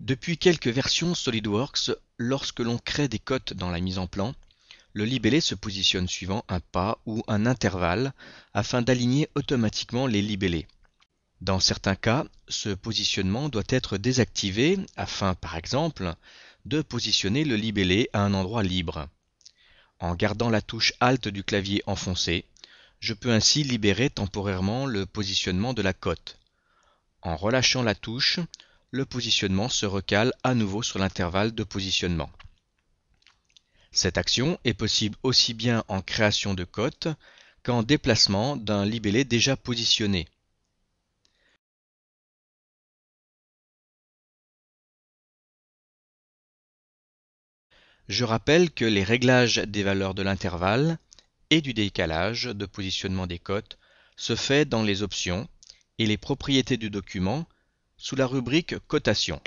Depuis quelques versions SolidWorks, lorsque l'on crée des cotes dans la mise en plan, le libellé se positionne suivant un pas ou un intervalle afin d'aligner automatiquement les libellés. Dans certains cas, ce positionnement doit être désactivé afin, par exemple, de positionner le libellé à un endroit libre. En gardant la touche Alt du clavier enfoncée, je peux ainsi libérer temporairement le positionnement de la cote. En relâchant la touche, le positionnement se recale à nouveau sur l'intervalle de positionnement. Cette action est possible aussi bien en création de cotes qu'en déplacement d'un libellé déjà positionné. Je rappelle que les réglages des valeurs de l'intervalle et du décalage de positionnement des cotes se fait dans les options et les propriétés du document sous la rubrique Cotation.